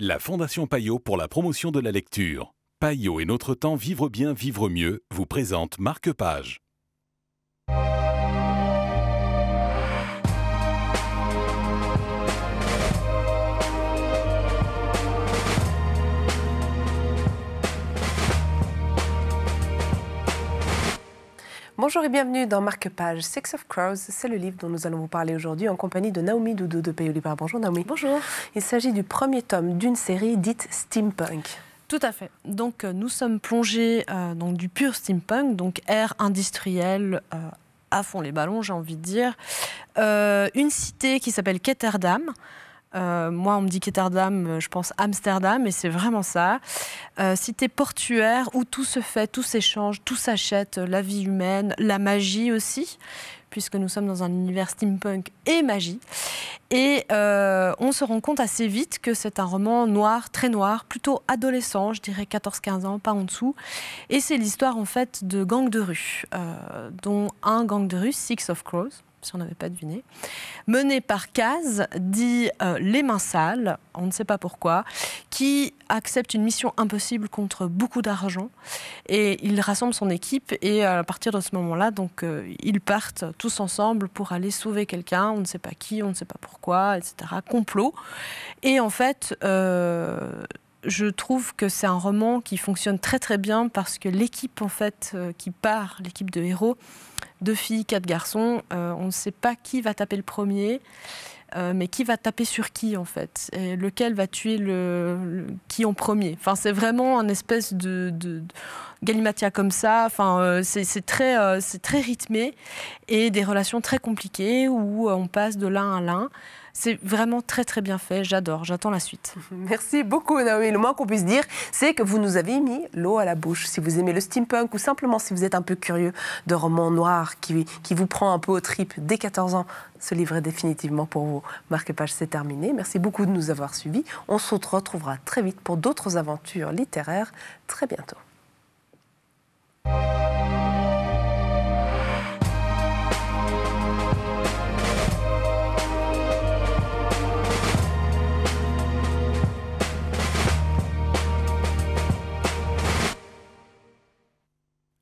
La Fondation Payot pour la promotion de la lecture. Payot et Notre Temps Vivre Bien, Vivre Mieux vous présente Marque Page. Bonjour et bienvenue dans Marque Page. Six of Crows, c'est le livre dont nous allons vous parler aujourd'hui en compagnie de Naomi Doudou de Pays Libre. Bonjour Naomi. Bonjour. Il s'agit du premier tome d'une série dite steampunk. Tout à fait. Donc euh, nous sommes plongés euh, donc, du pur steampunk, donc air industriel euh, à fond les ballons, j'ai envie de dire. une cité qui s'appelle Ketterdam, euh, moi, on me dit Ketterdam, euh, je pense Amsterdam, et c'est vraiment ça. cité euh, portuaire où tout se fait, tout s'échange, tout s'achète, la vie humaine, la magie aussi, puisque nous sommes dans un univers steampunk et magie. Et on se rend compte assez vite que c'est un roman noir, très noir, plutôt adolescent, je dirais 14-15 ans, pas en dessous. Et c'est l'histoire en fait de gangs de rue, dont un gang de rue, Six of Crows si on n'avait pas deviné, mené par Case, dit euh, Les Mains Sales, on ne sait pas pourquoi, qui accepte une mission impossible contre beaucoup d'argent. Et il rassemble son équipe et euh, à partir de ce moment-là, donc euh, ils partent tous ensemble pour aller sauver quelqu'un, on ne sait pas qui, on ne sait pas pourquoi, etc. Complot. Et en fait... je trouve que c'est un roman qui fonctionne très très bien parce que l'équipe en fait qui part, l'équipe de héros, deux filles, quatre garçons, euh, on ne sait pas qui va taper le premier. Euh, mais qui va taper sur qui en fait et Lequel va tuer le, qui en premier Enfin, c'est vraiment un espèce de, galimatia comme ça. Enfin, euh, c'est très, c'est très rythmé et des relations très compliquées où on passe de l'un à l'un. C'est vraiment très très bien fait, j'adore, j'attends la suite. Merci beaucoup Naomi. Le moins qu'on puisse dire, c'est que vous nous avez mis l'eau à la bouche. Si vous aimez le steampunk ou simplement si vous êtes un peu curieux de romans noirs qui, qui vous prend un peu aux tripes dès 14 ans, ce livre est définitivement pour vous. Marque page, c'est terminé. Merci beaucoup de nous avoir suivis. On se retrouvera très vite pour d'autres aventures littéraires très bientôt.